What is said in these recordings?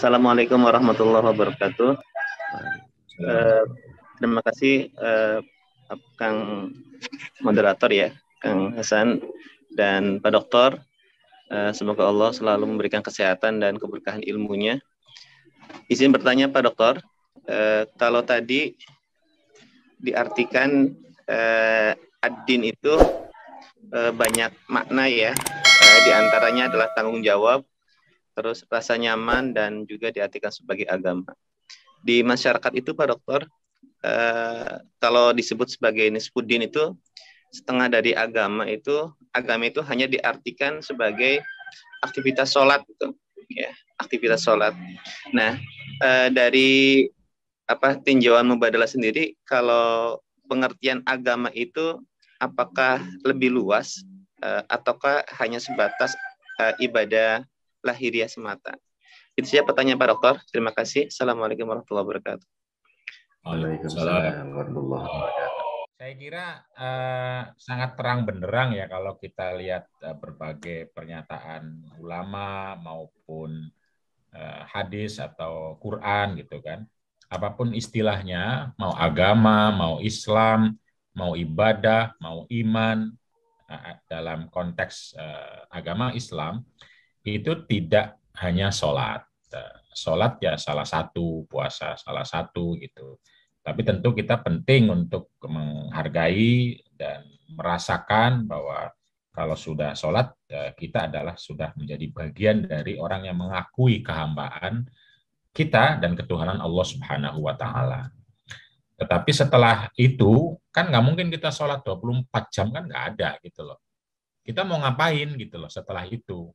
Assalamualaikum warahmatullahi wabarakatuh. Eh, terima kasih eh, Kang moderator ya, Kang Hasan dan Pak Doktor. Eh, semoga Allah selalu memberikan kesehatan dan keberkahan ilmunya. Izin bertanya Pak Doktor, eh, kalau tadi diartikan eh, adin ad itu eh, banyak makna ya. eh, di antaranya adalah tanggung jawab, terus rasa nyaman dan juga diartikan sebagai agama. Di masyarakat itu Pak Dokter, eh, kalau disebut sebagai Nisbuddin itu setengah dari agama itu agama itu hanya diartikan sebagai aktivitas sholat gitu, ya aktivitas sholat. Nah eh, dari apa tinjauan mubadalah sendiri kalau pengertian agama itu apakah lebih luas uh, ataukah hanya sebatas uh, ibadah lahiriah semata. Itu saja pertanyaan Pak Dokter. Terima kasih. Assalamualaikum warahmatullahi wabarakatuh. Waalaikumsalam warahmatullahi wabarakatuh. Saya kira uh, sangat terang benderang ya kalau kita lihat uh, berbagai pernyataan ulama maupun uh, hadis atau Quran gitu kan. Apapun istilahnya, mau agama, mau Islam, mau ibadah, mau iman, dalam konteks agama Islam itu tidak hanya sholat. Sholat ya salah satu, puasa salah satu gitu. Tapi tentu kita penting untuk menghargai dan merasakan bahwa kalau sudah sholat, eh, kita adalah sudah menjadi bagian dari orang yang mengakui kehambaan kita dan ketuhanan Allah Subhanahu wa Ta'ala. Tetapi setelah itu, kan nggak mungkin kita sholat 24 jam, kan nggak ada gitu loh. Kita mau ngapain gitu loh setelah itu.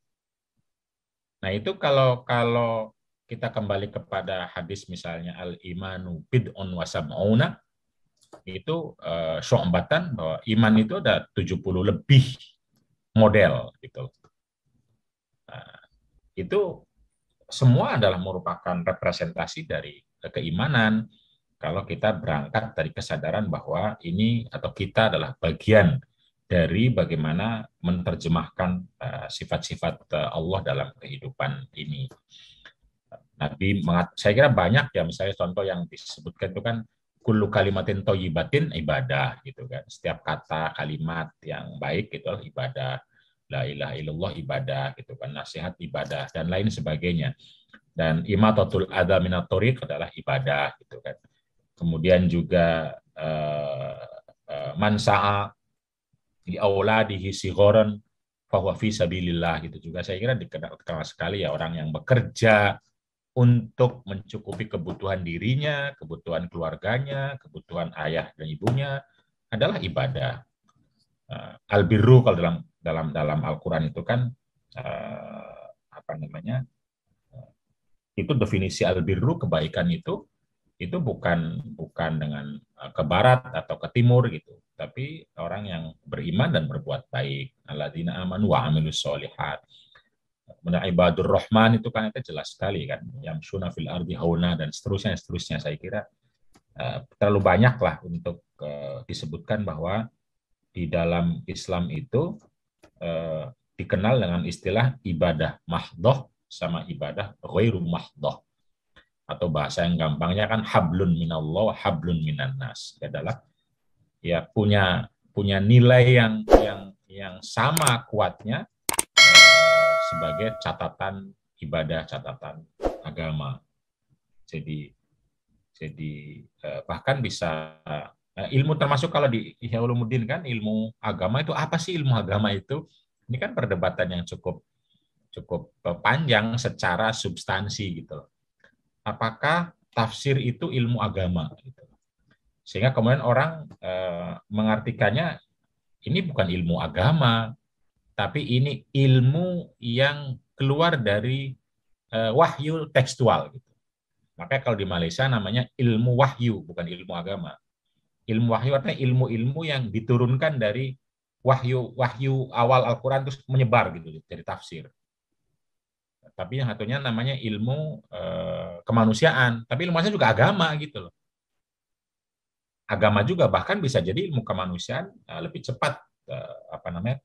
Nah, itu kalau kalau kita kembali kepada hadis misalnya al imanu bid'un wa sab'una itu uh, eh, syu'batan bahwa iman itu ada 70 lebih model gitu. Nah, itu semua adalah merupakan representasi dari keimanan kalau kita berangkat dari kesadaran bahwa ini atau kita adalah bagian dari bagaimana menerjemahkan eh, sifat-sifat eh, Allah dalam kehidupan ini. Nabi saya kira banyak ya misalnya contoh yang disebutkan itu kan kulu kalimatin toyibatin ibadah gitu kan. Setiap kata kalimat yang baik itu ibadah. La ilaha illallah ibadah gitu kan. Nasihat ibadah dan lain sebagainya. Dan imatatul adha minatorik adalah ibadah gitu kan. Kemudian juga uh, eh, uh, mansa'a di auladihi sighoran bahwa visa sabilillah gitu juga saya kira dikenal sekali ya orang yang bekerja untuk mencukupi kebutuhan dirinya, kebutuhan keluarganya, kebutuhan ayah dan ibunya adalah ibadah. Eh, albiru kalau dalam dalam dalam Al-Qur'an itu kan eh, apa namanya? Eh, itu definisi albiru kebaikan itu itu bukan bukan dengan uh, ke barat atau ke timur gitu tapi orang yang beriman dan berbuat baik. Alladzina amanu wa amilus solihat. Kemudian ibadur rahman itu kan itu jelas sekali kan. sunnah fil ardi hauna dan seterusnya seterusnya saya kira uh, terlalu banyaklah untuk uh, disebutkan bahwa di dalam Islam itu uh, dikenal dengan istilah ibadah mahdoh sama ibadah ghairu mahdoh atau bahasa yang gampangnya kan hablun minallah hablun minannas adalah ya punya punya nilai yang yang yang sama kuatnya eh, sebagai catatan ibadah catatan agama. Jadi jadi eh, bahkan bisa eh, ilmu termasuk kalau di Ihya kan ilmu agama itu apa sih ilmu agama itu? Ini kan perdebatan yang cukup cukup eh, panjang secara substansi gitu loh. Apakah tafsir itu ilmu agama gitu. Sehingga kemudian orang e, mengartikannya ini bukan ilmu agama, tapi ini ilmu yang keluar dari e, wahyu tekstual. Gitu. Makanya kalau di Malaysia namanya ilmu wahyu, bukan ilmu agama. Ilmu wahyu artinya ilmu-ilmu yang diturunkan dari wahyu wahyu awal Al-Quran terus menyebar gitu dari tafsir. Tapi yang satunya namanya ilmu e, kemanusiaan. Tapi ilmu juga agama gitu loh agama juga bahkan bisa jadi ilmu kemanusiaan eh, lebih cepat eh, apa namanya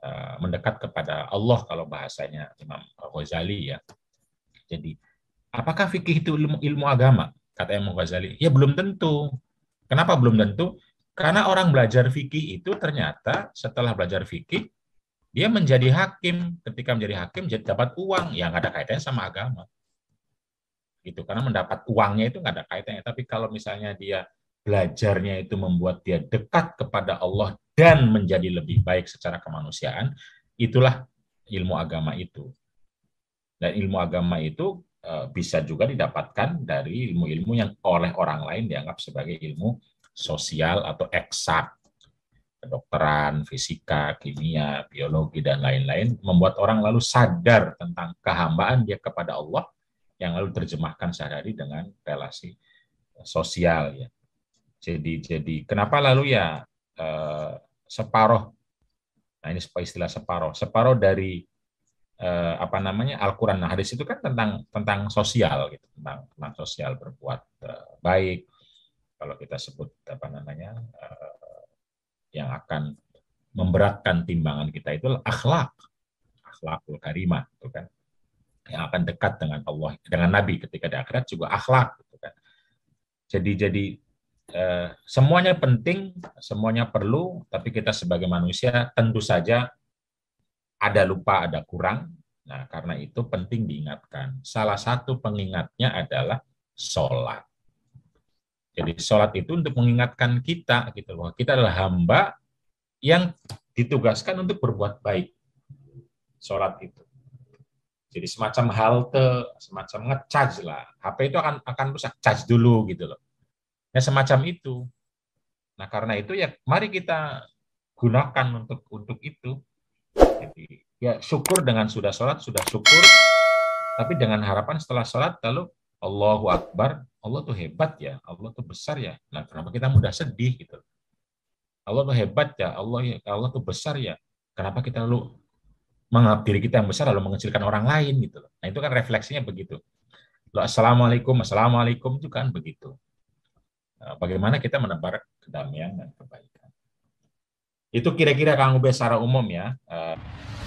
eh, mendekat kepada Allah kalau bahasanya Imam Ghazali ya. Jadi apakah fikih itu ilmu, ilmu agama? Kata Imam Ghazali, ya belum tentu. Kenapa belum tentu? Karena orang belajar fikih itu ternyata setelah belajar fikih dia menjadi hakim. Ketika menjadi hakim jadi dapat uang yang ada kaitannya sama agama. Gitu karena mendapat uangnya itu nggak ada kaitannya. Tapi kalau misalnya dia belajarnya itu membuat dia dekat kepada Allah dan menjadi lebih baik secara kemanusiaan, itulah ilmu agama itu. Dan ilmu agama itu eh, bisa juga didapatkan dari ilmu-ilmu yang oleh orang lain dianggap sebagai ilmu sosial atau eksak. Kedokteran, fisika, kimia, biologi, dan lain-lain membuat orang lalu sadar tentang kehambaan dia kepada Allah yang lalu terjemahkan sehari-hari dengan relasi sosial. Ya jadi jadi kenapa lalu ya eh, separoh? Nah ini istilah separoh. Separoh dari eh, apa namanya Al-Qur'an nah, hadis itu kan tentang tentang sosial gitu, tentang tentang sosial berbuat eh, baik. Kalau kita sebut apa namanya eh, yang akan memberatkan timbangan kita itu akhlak. Akhlakul karimah itu kan yang akan dekat dengan Allah dengan Nabi ketika di akhirat juga akhlak gitu kan. Jadi jadi Eh, semuanya penting, semuanya perlu, tapi kita sebagai manusia tentu saja ada lupa, ada kurang. Nah, karena itu penting diingatkan. Salah satu pengingatnya adalah sholat. Jadi sholat itu untuk mengingatkan kita gitu bahwa kita adalah hamba yang ditugaskan untuk berbuat baik. Sholat itu. Jadi semacam halte, semacam ngecharge lah. HP itu akan akan rusak, charge dulu gitu loh. Ya semacam itu. Nah, karena itu ya mari kita gunakan untuk untuk itu. Jadi ya syukur dengan sudah sholat, sudah syukur, tapi dengan harapan setelah sholat lalu Allahu Akbar, Allah tuh hebat ya, Allah tuh besar ya. Nah, kenapa kita mudah sedih gitu? Allah tuh hebat ya, Allah Allah tuh besar ya. Kenapa kita lalu mengabdi diri kita yang besar lalu mengecilkan orang lain gitu? Nah, itu kan refleksinya begitu. Lalu assalamualaikum, assalamualaikum juga kan begitu. Eh, bagaimana kita menebar kedamaian dan kebaikan. Itu kira-kira Kang Ube secara umum ya. Eh,